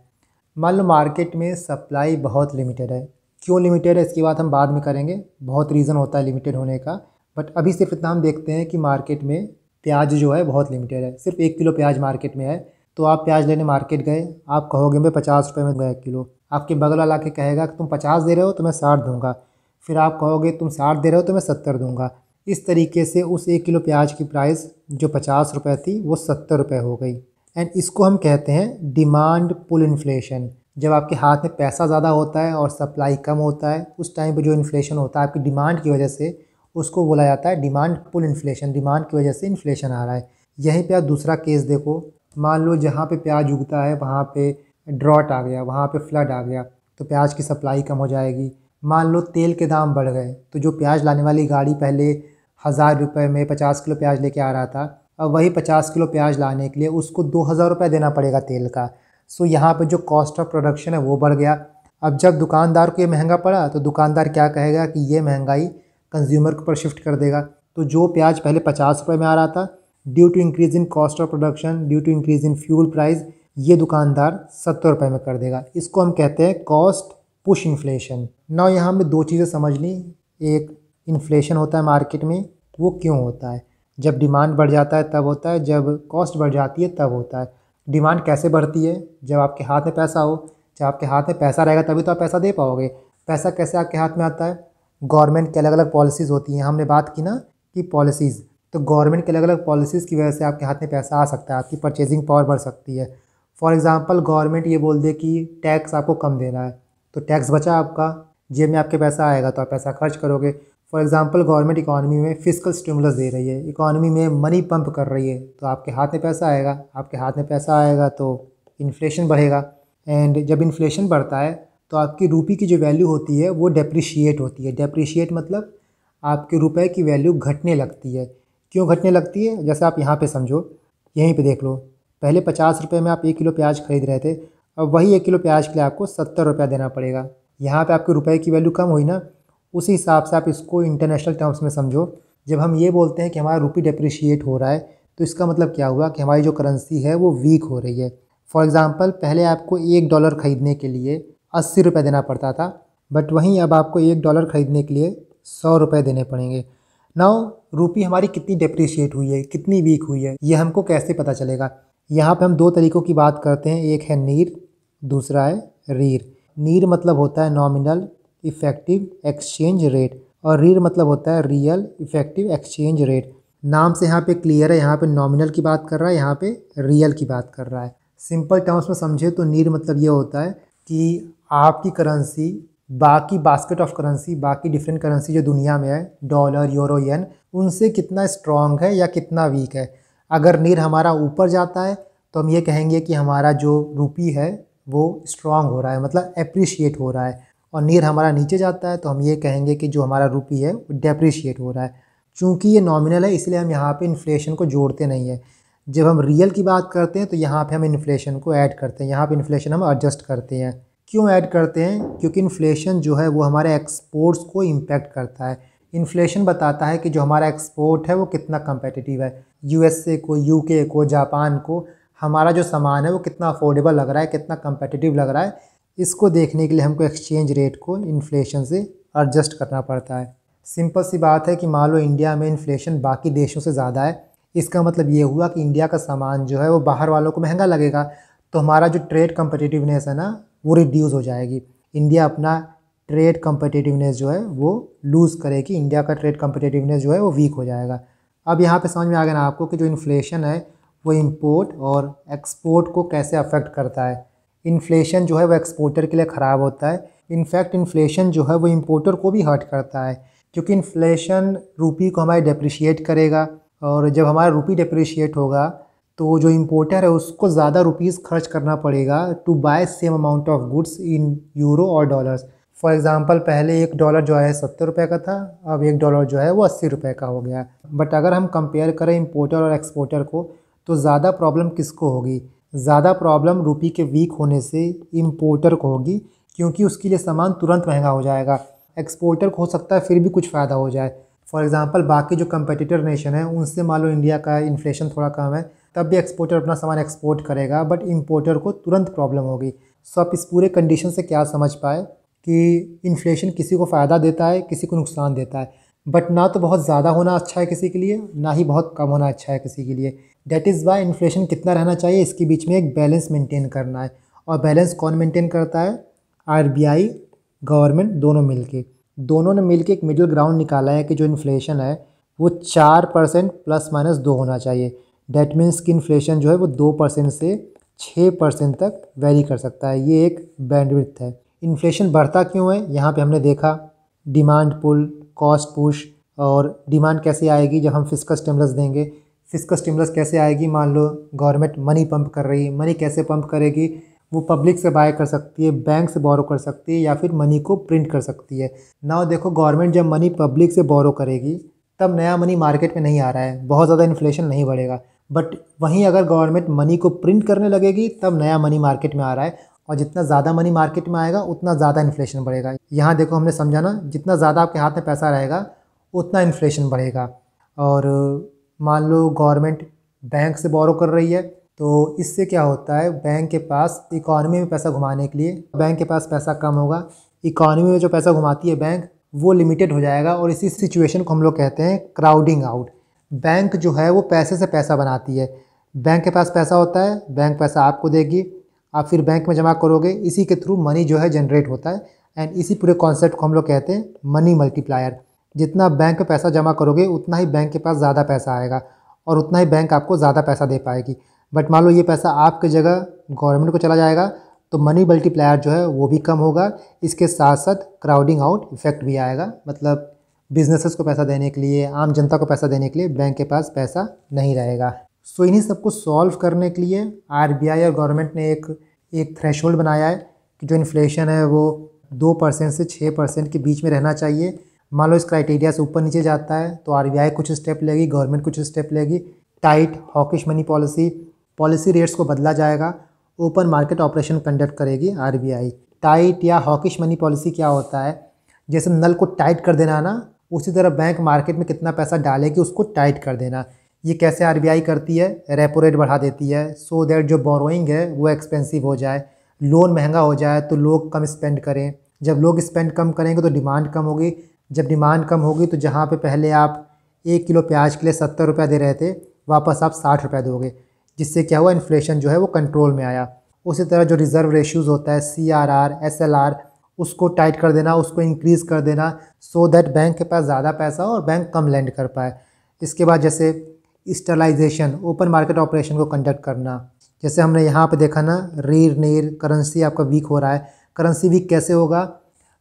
मान लो मार्केट में सप्लाई बहुत लिमिटेड है क्यों लिमिटेड है इसकी बात हम बाद में करेंगे बहुत रीज़न होता है लिमिटेड होने का बट अभी सिर्फ इतना हम देखते हैं कि मार्केट में प्याज जो है बहुत लिमिटेड है सिर्फ एक किलो प्याज मार्केट में है तो आप प्याज लेने मार्केट गए आप कहोगे मैं पचास रुपये में गए किलो आपके बगल वाला के कहेगा कि तुम पचास दे रहे हो तो मैं साठ दूंगा फिर आप कहोगे तुम साठ दे रहे हो तो मैं सत्तर दूंगा इस तरीके से उस एक किलो प्याज की प्राइस जो पचास रुपये थी वो सत्तर रुपये हो गई एंड इसको हम कहते हैं डिमांड पुल इन्फ्लेशन जब आपके हाथ में पैसा ज़्यादा होता है और सप्लाई कम होता है उस टाइम पर जो इन्फ्लेशन होता है आपकी डिमांड की वजह से उसको बोला जाता है डिमांड पुल इन्फ्लेशन डिमांड की वजह से इन्फ्लेशन आ रहा है यहीं पर आप दूसरा केस देखो मान लो जहाँ पे प्याज उगता है वहाँ पे ड्रॉट आ गया वहाँ पे फ्लड आ गया तो प्याज की सप्लाई कम हो जाएगी मान लो तेल के दाम बढ़ गए तो जो प्याज लाने वाली गाड़ी पहले हज़ार रुपये में पचास किलो प्याज लेके आ रहा था अब वही पचास किलो प्याज लाने के लिए उसको दो हज़ार रुपये देना पड़ेगा तेल का सो यहाँ पर जो कॉस्ट ऑफ प्रोडक्शन है वो बढ़ गया अब जब दुकानदार को ये महंगा पड़ा तो दुकानदार क्या कहेगा कि ये महंगाई कंज्यूमर के ऊपर शिफ्ट कर देगा तो जो प्याज पहले पचास रुपये में आ रहा था due to increase in cost of production due to increase in fuel price ये दुकानदार सत्तर रुपये में कर देगा इसको हम कहते हैं कॉस्ट पुश इन्फ्लेशन ना यहाँ हमें दो चीज़ें समझ ली एक इन्फ्लेशन होता है मार्केट में वो क्यों होता है जब डिमांड बढ़ जाता है तब होता है जब कॉस्ट बढ़ जाती है तब होता है डिमांड कैसे बढ़ती है जब आपके हाथ में पैसा हो जब आपके हाथ में पैसा रहेगा तभी तो आप पैसा दे पाओगे पैसा कैसे आपके हाथ में आता है गवर्नमेंट की अलग अलग पॉलिसीज़ होती हैं हमने बात की ना कि पॉलिसीज़ तो गवर्नमेंट की अलग अलग पॉलिसीज़ की वजह से आपके हाथ में पैसा आ सकता है आपकी परचेजिंग पावर बढ़ सकती है फॉर एग्ज़ाम्पल गवर्नमेंट ये बोल दे कि टैक्स आपको कम देना है तो टैक्स बचा आपका जेब में आपके पैसा आएगा तो आप पैसा खर्च करोगे फॉर एग्ज़ाम्पल गवर्नमेंट इकानमी में फिजिकल स्टिमुलस दे रही है इकानमी में मनी पंप कर रही है तो आपके हाथ में पैसा आएगा आपके हाथ में पैसा आएगा तो इन्फ्लेशन बढ़ेगा एंड जब इन्फ्लेशन बढ़ता है तो आपकी रुपी की जो वैल्यू होती है वो डेप्रिशिएट होती है डेप्रिशिएट मतलब आपके रुपए की वैल्यू घटने लगती है क्यों घटने लगती है जैसे आप यहाँ पे समझो यहीं पे देख लो पहले पचास रुपये में आप एक किलो प्याज खरीद रहे थे अब वही एक किलो प्याज के लिए आपको सत्तर रुपया देना पड़ेगा यहाँ पे आपके रुपए की वैल्यू कम हुई ना उसी हिसाब से आप इसको इंटरनेशनल टर्म्स में समझो जब हम ये बोलते हैं कि हमारा रुपी डिप्रिशिएट हो रहा है तो इसका मतलब क्या हुआ कि हमारी जो करेंसी है वो वीक हो रही है फॉर एग्ज़ाम्पल पहले आपको एक डॉलर ख़रीदने के लिए अस्सी रुपये देना पड़ता था बट वहीं अब आपको एक डॉलर ख़रीदने के लिए सौ रुपये देने पड़ेंगे नाउ रुपी हमारी कितनी डिप्रिशिएट हुई है कितनी वीक हुई है ये हमको कैसे पता चलेगा यहाँ पे हम दो तरीक़ों की बात करते हैं एक है नीर दूसरा है रीर नीर मतलब होता है नॉमिनल इफेक्टिव एक्सचेंज रेट और रील मतलब होता है रियल इफेक्टिव एक्सचेंज रेट नाम से यहाँ पे क्लियर है यहाँ पे नॉमिनल की बात कर रहा है यहाँ पे रियल की बात कर रहा है सिंपल टर्म्स में समझे तो नीर मतलब ये होता है कि आपकी करेंसी बाकी बास्केट ऑफ करेंसी बाकी डिफरेंट करेंसी जो दुनिया में है डॉलर यूरो येन उनसे कितना स्ट्रांग है या कितना वीक है अगर नीर हमारा ऊपर जाता है तो हम ये कहेंगे कि हमारा जो रूपी है वो स्ट्रांग हो रहा है मतलब अप्रिशिएट हो रहा है और नीर हमारा नीचे जाता है तो हम ये कहेंगे कि जो हमारा रुपी है वो डेप्रिशिएट हो रहा है चूँकि ये नॉमिनल है इसलिए हम यहाँ पर इन्फ्लेशन को जोड़ते नहीं है जब हम रियल की बात करते हैं तो यहाँ पर हम इन्फ्लेशन को ऐड करते हैं यहाँ पर इन्फ्लेशन हम एडजस्ट करते हैं क्यों ऐड करते हैं क्योंकि इन्फ्लेशन जो है वो हमारे एक्सपोर्ट्स को इम्पैक्ट करता है इन्फ्लेशन बताता है कि जो हमारा एक्सपोर्ट है वो कितना कम्पटिटिव है ए को के को जापान को हमारा जो सामान है वो कितना अफोर्डेबल लग रहा है कितना कम्पटिटिव लग रहा है इसको देखने के लिए हमको एक्सचेंज रेट को इन्फ्लेशन से एडजस्ट करना पड़ता है सिंपल सी बात है कि मान लो इंडिया में इन्फ्लेशन बाकी देशों से ज़्यादा है इसका मतलब ये हुआ कि इंडिया का सामान जो है वो बाहर वालों को महंगा लगेगा तो हमारा जो ट्रेड कम्पटिटिवनेस है ना वो रिड्यूज़ हो जाएगी इंडिया अपना ट्रेड कम्पटिटिवनेस जो है वो लूज़ करेगी इंडिया का ट्रेड कम्पटिटिवनेस जो है वो वीक हो जाएगा अब यहाँ पे समझ में आ गया ना आपको कि जो इन्फ्लेशन है वो इम्पोर्ट और एक्सपोर्ट को कैसे अफेक्ट करता है इन्फ्लेशन जो है वह एक्सपोर्टर के लिए ख़राब होता है इनफैक्ट इन्फ्लेशन जो है वो इम्पोर्टर को भी हर्ट करता है क्योंकि इन्फ्लेशन रुपी को हमारे डेप्रिशिएट करेगा और जब हमारा रुपी डेप्रिशिएट होगा तो जो इम्पोर्टर है उसको ज़्यादा रुपीज़ खर्च करना पड़ेगा to buy same amount of goods in euro और डॉलर्स फॉर एग्ज़ाम्पल पहले एक डॉलर जो है सत्तर रुपये का था अब एक डॉलर जो है वो अस्सी रुपये का हो गया बट अगर हम कंपेयर करें इम्पोर्टर और एक्सपोर्टर को तो ज़्यादा प्रॉब्लम किसको होगी ज़्यादा प्रॉब्लम रुपी के वीक होने से इम्पोर्टर को होगी क्योंकि उसके लिए सामान तुरंत महंगा हो जाएगा एक्सपोर्टर को हो सकता है फिर भी कुछ फ़ायदा हो जाए फॉर एग्ज़ाम्पल बाकी जो कंपटीटर नेशन है उनसे मान लो इंडिया का इन्फ्लेशन थोड़ा कम है तब भी एक्सपोर्टर अपना सामान एक्सपोर्ट करेगा बट इम्पोर्टर को तुरंत प्रॉब्लम होगी सो आप इस पूरे कंडीशन से क्या समझ पाए कि इन्फ्लेशन किसी को फ़ायदा देता है किसी को नुकसान देता है बट ना तो बहुत ज़्यादा होना अच्छा है किसी के लिए ना ही बहुत कम होना अच्छा है किसी के लिए डेट इज़ वाई इन्फ्लेशन कितना रहना चाहिए इसके बीच में एक बैलेंस मेंटेन करना है और बैलेंस कौन मेंटेन करता है आरबीआई गवर्नमेंट दोनों मिलके दोनों ने मिलके एक मिडिल ग्राउंड निकाला है कि जो इन्फ्लेशन है वो चार परसेंट प्लस माइनस दो होना चाहिए डेट मीन्स कि इन्फ्लेशन जो है वो दो परसेंट से छः परसेंट तक वेरी कर सकता है ये एक बैंडविड्थ है इन्फ्लेशन बढ़ता क्यों है यहाँ पे हमने देखा डिमांड पुल कॉस्ट पुश और डिमांड कैसे आएगी जब हम फिस्कस स्टिमुलस देंगे फिजिकल स्टिमुलस कैसे आएगी मान लो गवर्नमेंट मनी पंप कर रही है मनी कैसे पंप करेगी वो पब्लिक से बाय कर सकती है बैंक से बोरो कर सकती है या फिर मनी को प्रिंट कर सकती है नाउ देखो गवर्नमेंट जब मनी पब्लिक से बोरो करेगी तब नया मनी मार्केट में नहीं आ रहा है बहुत ज़्यादा इन्फ्लेशन नहीं बढ़ेगा बट वहीं अगर गवर्नमेंट मनी को प्रिंट करने लगेगी तब नया मनी मार्केट में आ रहा है और जितना ज़्यादा मनी मार्केट में आएगा उतना ज़्यादा इन्फ्लेशन बढ़ेगा यहाँ देखो हमने समझाना जितना ज़्यादा आपके हाथ में पैसा रहेगा उतना इन्फ्लेशन बढ़ेगा और मान लो गवर्नमेंट बैंक से बोरो कर रही है तो इससे क्या होता है बैंक के पास इकॉनमी में पैसा घुमाने के लिए बैंक के पास पैसा कम होगा इकॉनमी में जो पैसा घुमाती है बैंक वो लिमिटेड हो जाएगा और इसी सिचुएशन को हम लोग कहते हैं क्राउडिंग आउट बैंक जो है वो पैसे से पैसा बनाती है बैंक के पास पैसा होता है बैंक पैसा आपको देगी आप फिर बैंक में जमा करोगे इसी के थ्रू मनी जो है जनरेट होता है एंड इसी पूरे कॉन्सेप्ट को हम लोग कहते हैं मनी मल्टीप्लायर जितना बैंक में पैसा जमा करोगे उतना ही बैंक के पास ज़्यादा पैसा आएगा और उतना ही बैंक आपको ज़्यादा पैसा दे पाएगी बट मान लो ये पैसा आपके जगह गवर्नमेंट को चला जाएगा तो मनी मल्टीप्लायर जो है वो भी कम होगा इसके साथ साथ क्राउडिंग आउट इफेक्ट भी आएगा मतलब बिजनेसेस को पैसा देने के लिए आम जनता को पैसा देने के लिए बैंक के पास पैसा नहीं रहेगा सो इन्हीं सबको सॉल्व करने के लिए आरबीआई और गवर्नमेंट ने एक एक थ्रेशोल्ड बनाया है कि जो इन्फ्लेशन है वो दो परसेंट से छः परसेंट के बीच में रहना चाहिए मान लो इस क्राइटेरिया से ऊपर नीचे जाता है तो आर कुछ स्टेप लेगी गवर्नमेंट कुछ स्टेप लेगी tight hawkish money policy policy rates को बदला जाएगा ओपन मार्केट ऑपरेशन कंडक्ट करेगी आर टाइट या हॉकिश मनी पॉलिसी क्या होता है जैसे नल को टाइट कर देना ना उसी तरह बैंक मार्केट में कितना पैसा डालेगी उसको टाइट कर देना ये कैसे आर करती है रेपो रेट बढ़ा देती है सो so दैट जो बोरोइंग है वो एक्सपेंसिव हो जाए लोन महंगा हो जाए तो लोग कम स्पेंड करें जब लोग स्पेंड कम करेंगे तो डिमांड कम होगी जब डिमांड कम होगी तो जहाँ पे पहले आप एक किलो प्याज के लिए सत्तर रुपये दे रहे थे वापस आप साठ रुपये दोगे जिससे क्या हुआ इन्फ्लेशन जो है वो कंट्रोल में आया उसी तरह जो रिज़र्व रेशूज़ होता है C R R S L R उसको टाइट कर देना उसको इंक्रीज़ कर देना सो so दैट बैंक के पास ज़्यादा पैसा हो और बैंक कम लैंड कर पाए इसके बाद जैसे स्टरलाइजेशन ओपन मार्केट ऑपरेशन को कंडक्ट करना जैसे हमने यहाँ पे देखा ना रीर नीर करेंसी आपका वीक हो रहा है करेंसी वीक कैसे होगा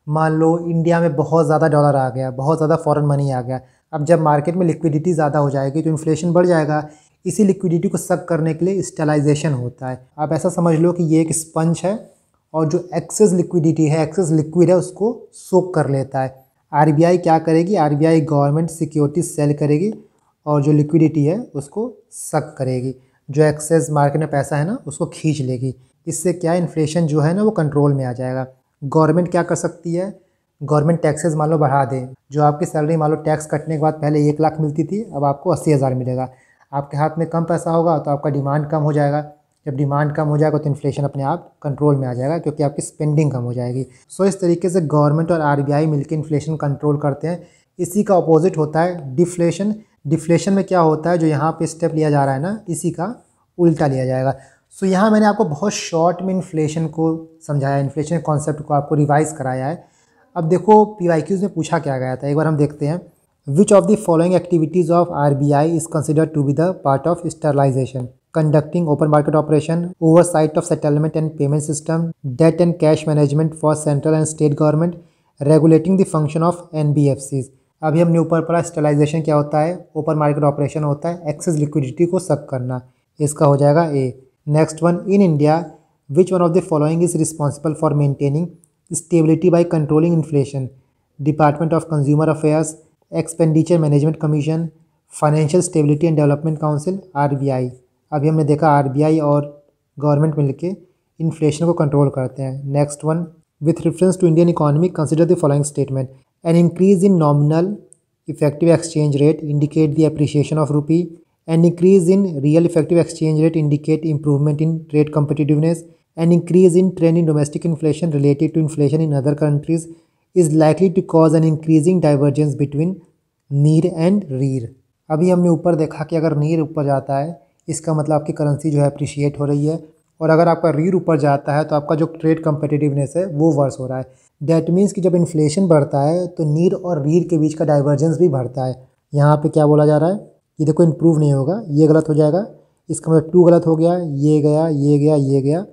मान लो इंडिया में बहुत ज़्यादा डॉलर आ गया बहुत ज़्यादा फॉरेन मनी आ गया अब जब मार्केट में लिक्विडिटी ज़्यादा हो जाएगी तो इन्फ्लेशन बढ़ जाएगा इसी लिक्विडिटी को सक करने के लिए स्टेलाइजेशन होता है आप ऐसा समझ लो कि ये एक स्पंज है और जो एक्सेस लिक्विडिटी है एक्सेस लिक्विड है उसको सोक कर लेता है आर क्या करेगी आर गवर्नमेंट सिक्योरिटी सेल करेगी और जो लिक्विडिटी है उसको सक करेगी जो एक्सेस मार्केट में पैसा है ना उसको खींच लेगी इससे क्या इन्फ्लेशन जो है ना वो कंट्रोल में आ जाएगा गवर्नमेंट क्या कर सकती है गवर्नमेंट टैक्सेस मान लो बढ़ा दे जो आपकी सैलरी मान लो टैक्स कटने के बाद पहले एक लाख मिलती थी अब आपको अस्सी हज़ार मिलेगा आपके हाथ में कम पैसा होगा तो आपका डिमांड कम हो जाएगा जब डिमांड कम हो जाएगा तो इन्फ्लेशन अपने आप कंट्रोल में आ जाएगा क्योंकि आपकी स्पेंडिंग कम हो जाएगी सो इस तरीके से गवर्नमेंट और आर मिलकर इन्फ्लेशन कंट्रोल करते हैं इसी का अपोजिट होता है डिफ्लेशन डिफ्लेशन में क्या होता है जो यहाँ पे स्टेप लिया जा रहा है ना इसी का उल्टा लिया जाएगा सो so, यहाँ मैंने आपको बहुत शॉर्ट में इन्फ्लेशन को समझाया इन्फ्लेशन कॉन्सेप्ट को आपको रिवाइज़ कराया है अब देखो पी में पूछा क्या गया था एक बार हम देखते हैं which of the following activities of R B I is consider to be the part of sterilization conducting open market operation oversight of settlement and payment system debt and cash management for central and state government regulating the function of N B F Cs अभी हमने ऊपर पढ़ा sterilization क्या होता है open market operation होता है access liquidity को सक करना इसका हो जाएगा A next one in India which one of the following is responsible for maintaining stability by controlling inflation department of consumer affairs expenditure management commission financial stability and development council R अभी हमने देखा are और government मिलकर inflation को control करते हैं next one with reference to Indian economy consider the following statement an increase in nominal effective exchange rate indicate the appreciation of rupee An increase in real effective exchange rate indicate improvement in trade competitiveness. An increase in trend in domestic inflation related to inflation in other countries is likely to cause an increasing divergence between NEER and REER अभी हमने ऊपर देखा कि अगर नीर ऊपर जाता है इसका मतलब आपकी करेंसी जो है अप्रिशिएट हो रही है और अगर आपका रीर ऊपर जाता है तो आपका जो ट्रेड कंपेटिटिवनेस है वो वर्स हो रहा है दैट मीन्स कि जब इन्फ्लेशन बढ़ता है तो नीर और रीर के बीच का डाइवर्जेंस भी बढ़ता है यहाँ पे क्या बोला जा रहा है ये देखो इम्प्रूव नहीं होगा ये गलत हो जाएगा इसका मतलब टू गलत हो गया ये गया ये गया ये गया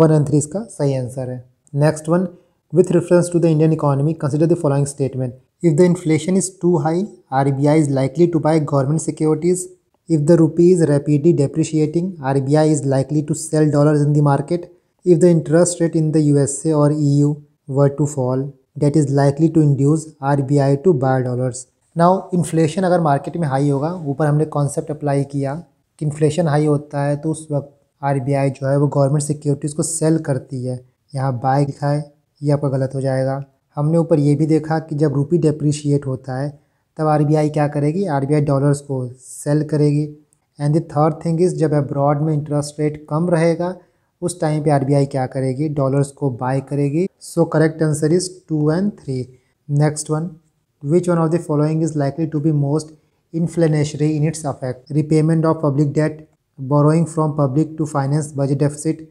वन एंड थ्री इसका सही आंसर है next one with reference to the Indian economy consider the following statement if the inflation is too high R B I is likely to buy government securities if the rupee is rapidly depreciating R B I is likely to sell dollar in the market if the interest rate in the U S A और E U were to fall that is likely to induce R B I to buy dollars now inflation अगर market में high होगा ऊपर हमने concept apply किया कि inflation high होता है तो उस वक्त आर जो है वो गवर्नमेंट सिक्योरिटीज़ को सेल करती है यहाँ बाय लिखा है ये आपका गलत हो जाएगा हमने ऊपर ये भी देखा कि जब रुपी डेप्रिशिएट होता है तब आर क्या करेगी आर डॉलर्स को सेल करेगी and the third thing is जब अब्रॉड में इंटरेस्ट रेट कम रहेगा उस टाइम पे आर क्या करेगी डॉलर्स को बाय करेगी so correct answer is two and three next one Which one of the following is likely to be most inflationary in its effect? Repayment of public debt, borrowing from public to finance budget deficit,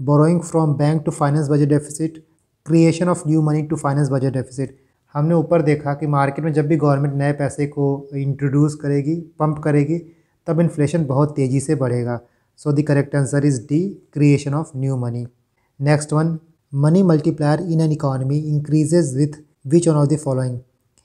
borrowing from bank to finance budget deficit, creation of new money to finance budget deficit. हमने ऊपर देखा कि market में जब भी government नए पैसे को इंट्रोड्यूस करेगी पंप करेगी तब इन्फ्लेशन बहुत तेज़ी से बढ़ेगा so the correct answer is D creation of new money next one money multiplier in an economy increases with which one of the following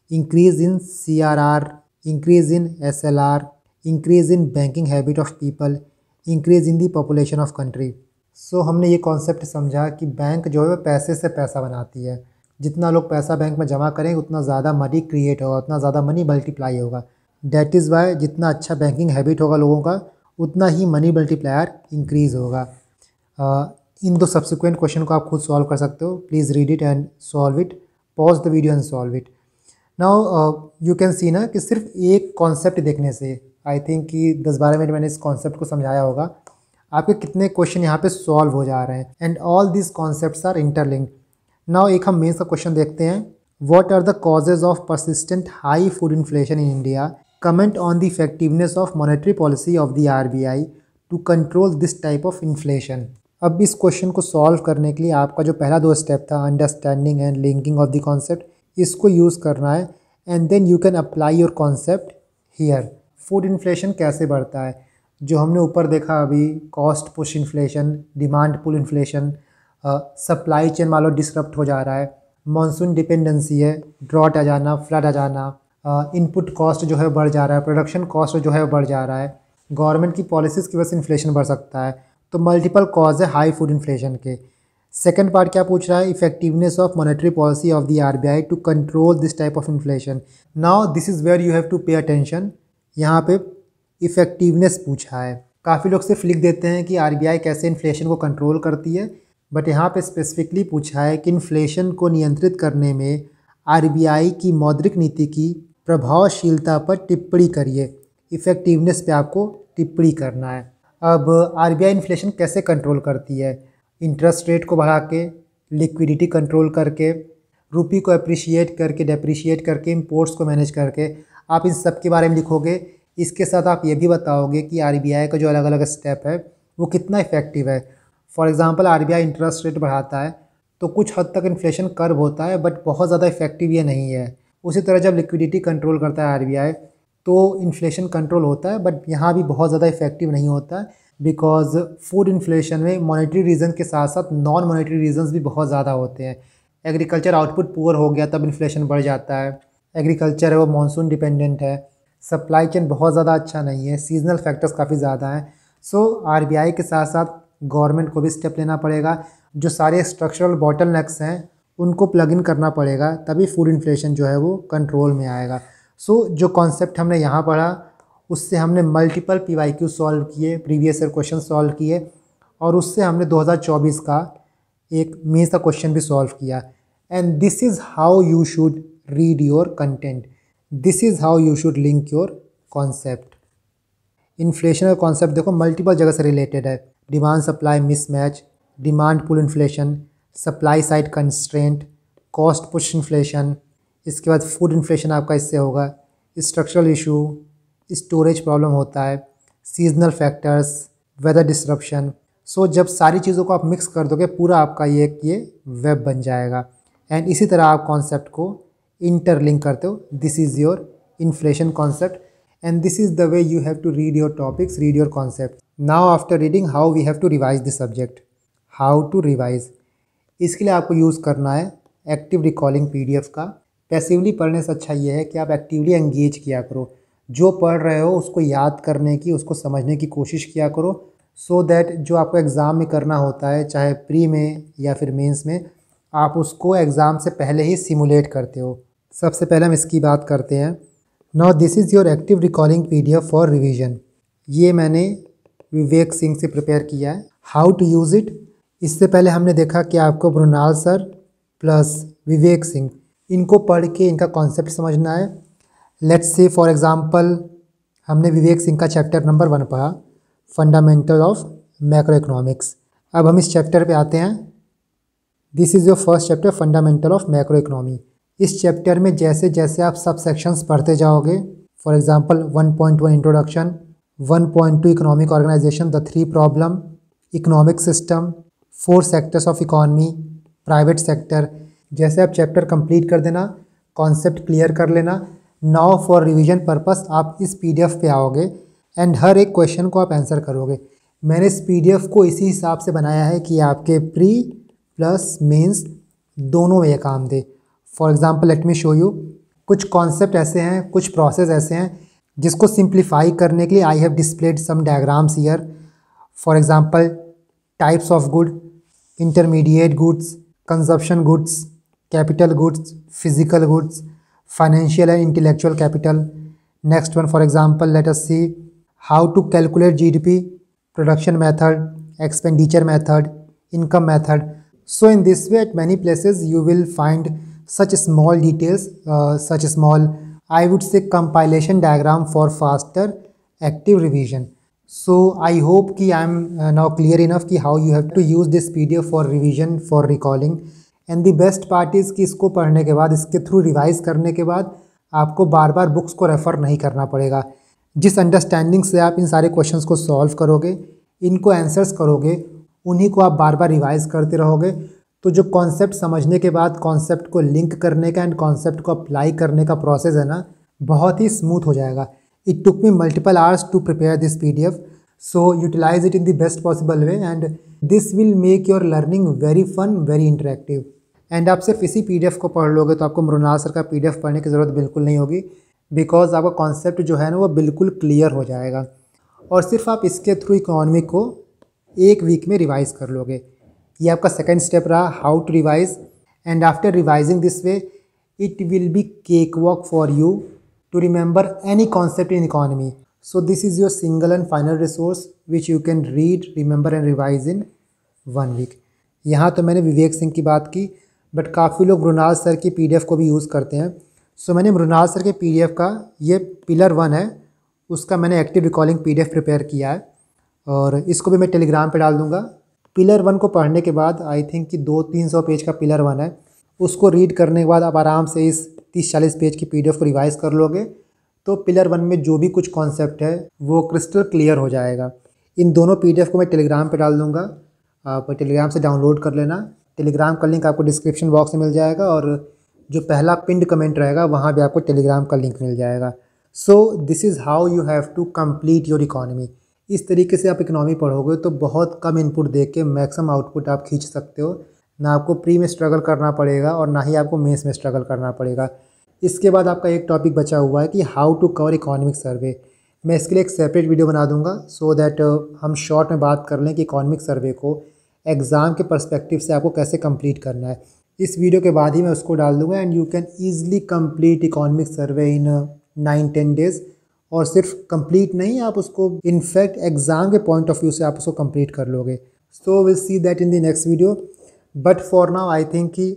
increase in CRR, increase in SLR, increase in banking habit of people, increase in the population of country. So so, हमने ये concept समझा कि bank जो है पैसे से पैसा बनाती है जितना लोग पैसा बैंक में जमा करेंगे उतना ज़्यादा मनी क्रिएट होगा उतना ज़्यादा मनी मल्टीप्लाई होगा डैट इज़ वाई जितना अच्छा बैंकिंग हैबिट होगा लोगों का उतना ही मनी मल्टीप्लायर इंक्रीज़ होगा इन दो सब्सिक्वेंट क्वेश्चन को आप खुद सॉल्व कर सकते हो please read it and solve it pause the video and solve it now you can see ना कि सिर्फ एक कॉन्सेप्ट देखने से आई थिंक कि दस बारह मिनट मैंने इस कॉन्सेप्ट को समझाया होगा आपके कितने क्वेश्चन यहाँ पे सॉल्व हो जा रहे हैं and all this concept are interlinked now एक हम मेन्स का क्वेश्चन देखते हैं what are the causes of persistent high food inflation in India comment on the effectiveness of monetary policy of the R B I to control this type of inflation अब इस question को solve करने के लिए आपका जो पहला दो स्टेप था understanding and linking of the concept इसको यूज़ करना है and then you can apply your concept here food inflation कैसे बढ़ता है जो हमने ऊपर देखा अभी cost push inflation demand pull inflation supply chain मान लो डिस्टर्ब हो जा रहा है मानसून डिपेंडेंसी है ड्रॉट आ जाना फ्लड आ जाना इनपुट कॉस्ट जो है बढ़ जा रहा है प्रोडक्शन कॉस्ट जो है बढ़ जा रहा है गवर्नमेंट की पॉलिसीज़ की वजह से इन्फ्लेशन बढ़ सकता है तो मल्टीपल कॉज है हाई फूड इन्फ्लेशन के सेकेंड पार्ट क्या पूछ रहा है effectiveness of monetary policy of the RBI to control this type of inflation now this is where you have to pay attention यहाँ पे इफेक्टिवनेस पूछा है काफ़ी लोग सिर्फ लिख देते हैं कि आई कैसे इन्फ्लेशन को कंट्रोल करती है बट यहाँ पे स्पेसिफिकली पूछा है कि इन्फ्लेशन को नियंत्रित करने में आई की मौद्रिक नीति की प्रभावशीलता पर टिप्पणी करिए इफेक्टिवनेस पे आपको टिप्पणी करना है अब आई इन्फ्लेशन कैसे कंट्रोल करती है इंटरेस्ट रेट को बढ़ा के लिक्विडिटी कंट्रोल करके रुपी को अप्रिशिएट करके डेप्रिशिएट करके इम्पोर्ट्स को मैनेज करके आप इन सब के बारे में लिखोगे इसके साथ आप ये भी बताओगे कि आर का जो अलग अलग स्टेप है वो कितना इफेक्टिव है for example R interest rate बढ़ाता है तो कुछ हद तक इन्फ्लेशन कर्व होता है बट बहुत ज़्यादा इफेक्टिव ये नहीं है उसी तरह जब लिक्विडिटी कंट्रोल करता है आर तो इन्फ्लेशन कंट्रोल होता है बट यहाँ भी बहुत ज़्यादा इफेक्टिव नहीं होता है बिकॉज फूड इन्फ्लेशन में मॉनेटरी रीज़न के साथ साथ नॉन मॉनेटरी रीज़न भी बहुत ज़्यादा होते हैं एग्रीकल्चर आउटपुट पुअर हो गया तब इन्फ्लेशन बढ़ जाता है एग्रीकल्चर है वो मानसून डिपेंडेंट है सप्लाई चेन बहुत ज़्यादा अच्छा नहीं है सीजनल फैक्टर्स काफ़ी ज़्यादा हैं सो आर के साथ साथ गवर्नमेंट को भी स्टेप लेना पड़ेगा जो सारे स्ट्रक्चरल बॉटल नेक्स हैं उनको प्लग इन करना पड़ेगा तभी फूड इन्फ्लेशन जो है वो कंट्रोल में आएगा सो so, जो कॉन्सेप्ट हमने यहाँ पढ़ा उससे हमने multiple P Y Q solve किए प्रीवियस ईयर क्वेश्चन सॉल्व किए और उससे हमने 2024 का एक मेन्स का क्वेश्चन भी सॉल्व किया and this is how you should read your content this is how you should link your concept inflation का कॉन्सेप्ट देखो मल्टीपल जगह से रिलेटेड है demand supply mismatch demand pull inflation supply side constraint cost push inflation इसके बाद food inflation आपका इससे होगा स्ट्रक्चरल इशू स्टोरेज प्रॉब्लम होता है seasonal factors weather disruption so जब सारी चीज़ों को आप मिक्स कर दोगे पूरा आपका ये एक ये वेब बन जाएगा एंड इसी तरह आप कॉन्सेप्ट को इंटरलिंक करते हो this is your inflation concept and this is the way you have to read your topics read your concept now after reading how we have to revise this subject how to revise इसके लिए आपको use करना है active recalling P का passively पढ़ने से अच्छा ये है कि आप एक्टिवली एंगेज किया करो जो पढ़ रहे हो उसको याद करने की उसको समझने की कोशिश किया करो सो so दैट जो आपको एग्ज़ाम में करना होता है चाहे प्री में या फिर मेंस में आप उसको एग्ज़ाम से पहले ही सिमुलेट करते हो सबसे पहले हम इसकी बात करते हैं now this is your active recalling PDF for revision ये मैंने विवेक सिंह से प्रिपेयर किया है हाउ टू यूज़ इट इससे पहले हमने देखा कि आपको ब्रुनाल सर प्लस विवेक सिंह इनको पढ़ के इनका कॉन्सेप्ट समझना है लेट्स से फॉर एग्ज़ाम्पल हमने विवेक सिंह का चैप्टर नंबर वन पढ़ा फंडामेंटल ऑफ मैक्रो इकोनॉमिक्स अब हम इस चैप्टर पे आते हैं this is your first chapter fundamental of macro economy इस चैप्टर में जैसे जैसे आप सब सेक्शंस पढ़ते जाओगे for example 1.1 introduction 1.2 economic organization the three problem economic system four sectors of economy private sector जैसे आप चैप्टर कंप्लीट कर देना कॉन्सेप्ट क्लियर कर लेना नाउ फॉर रिवीजन पर्पस आप इस पीडीएफ पे आओगे एंड हर एक क्वेश्चन को आप आंसर करोगे मैंने इस पीडीएफ को इसी हिसाब से बनाया है कि आपके प्री प्लस मेंस दोनों में ये काम दे for example let me show you कुछ कॉन्सेप्ट ऐसे हैं कुछ प्रोसेस ऐसे हैं जिसको सिंप्लीफाई करने के लिए I have displayed some diagrams here for example types of good intermediate goods consumption goods capital goods physical goods financial and intellectual capital. Next one, for example, let us see how to calculate GDP, production method, expenditure method, income method. So in this way, at many places, you will find such small details, uh, such small, I would say compilation diagram for faster active revision. So I hope ki I am uh, now clear enough ki how you have to use this PDF for revision, for recalling. And the best part is कि इसको पढ़ने के बाद इसके through revise करने के बाद आपको बार बार बुक्स को रेफ़र नहीं करना पड़ेगा जिस अंडरस्टैंडिंग से आप इन सारे क्वेश्चंस को सॉल्व करोगे इनको आंसर्स करोगे उन्हीं को आप बार बार रिवाइज करते रहोगे तो जो कॉन्सेप्ट समझने के बाद कॉन्सेप्ट को लिंक करने का एंड कॉन्सेप्ट को अप्लाई करने का प्रोसेस है ना बहुत ही स्मूथ हो जाएगा it took me multiple hours to prepare this P D F so utilize it in the best possible way and this will make your learning very fun very interactive and आप सिर्फ इसी P को पढ़ लोगे तो आपको Mrinal sir का P पढ़ने की ज़रूरत बिल्कुल नहीं होगी बिकॉज आपका कॉन्सेप्ट जो है ना वो बिल्कुल क्लियर हो जाएगा और सिर्फ आप इसके थ्रू इकोनॉमी को एक वीक में रिवाइज़ कर लोगे ये आपका सेकेंड स्टेप रहा how to revise and after revising this way it will be cake walk for you to remember any concept in economy so this is your single and final resource which you can read remember and revise in one week यहाँ तो मैंने विवेक सिंह की बात की but काफ़ी लोग Mrinal sir की P को भी यूज़ करते हैं सो मैंने मृणाल सर के पी का ये पिलर वन है उसका मैंने एक्टिव रिकॉलिंग पी प्रिपेयर किया है और इसको भी मैं टेलीग्राम पे डाल दूँगा पिलर वन को पढ़ने के बाद आई थिंक कि दो तीन सौ पेज का पिलर वन है उसको रीड करने के बाद आप आराम से इस तीस चालीस पेज की पी को रिवाइज कर लोगे तो पिलर वन में जो भी कुछ कॉन्सेप्ट है वो क्रिस्टल क्लियर हो जाएगा इन दोनों पी को मैं टेलीग्राम पर डाल दूँगा आप टेलीग्राम से डाउनलोड कर लेना टेलीग्राम का लिंक आपको डिस्क्रिप्शन बॉक्स में मिल जाएगा और जो पहला पिंड कमेंट रहेगा वहाँ भी आपको टेलीग्राम का लिंक मिल जाएगा so this is how you have to complete your economy इस तरीके से आप इकनॉमी पढ़ोगे तो बहुत कम इनपुट दे के मैक्सिमम आउटपुट आप खींच सकते हो ना आपको प्री में स्ट्रगल करना पड़ेगा और ना ही आपको मेंस में स्ट्रगल करना पड़ेगा इसके बाद आपका एक टॉपिक बचा हुआ है कि how to cover economic survey मैं इसके लिए एक सेपरेट वीडियो बना दूंगा सो so दैट हम शॉर्ट में बात कर लें कि इकोनॉमिक सर्वे को एग्ज़ाम के परस्पेक्टिव से आपको कैसे कम्प्लीट करना है इस वीडियो के बाद ही मैं उसको डाल दूंगा and you can easily complete economic survey in nine ten days और सिर्फ कम्प्लीट नहीं आप उसको इनफैक्ट एग्ज़ाम के पॉइंट ऑफ व्यू से आप उसको कम्प्लीट कर लोगे so will see that in the next video but for now I think कि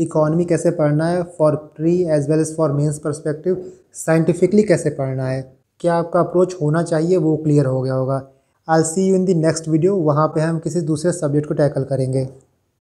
इकॉनमी कैसे पढ़ना है for pre as well as for mains perspective scientifically कैसे पढ़ना है क्या आपका अप्रोच होना चाहिए वो क्लियर हो गया होगा I see you in the next video वहाँ पे हम किसी दूसरे सब्जेक्ट को टैकल करेंगे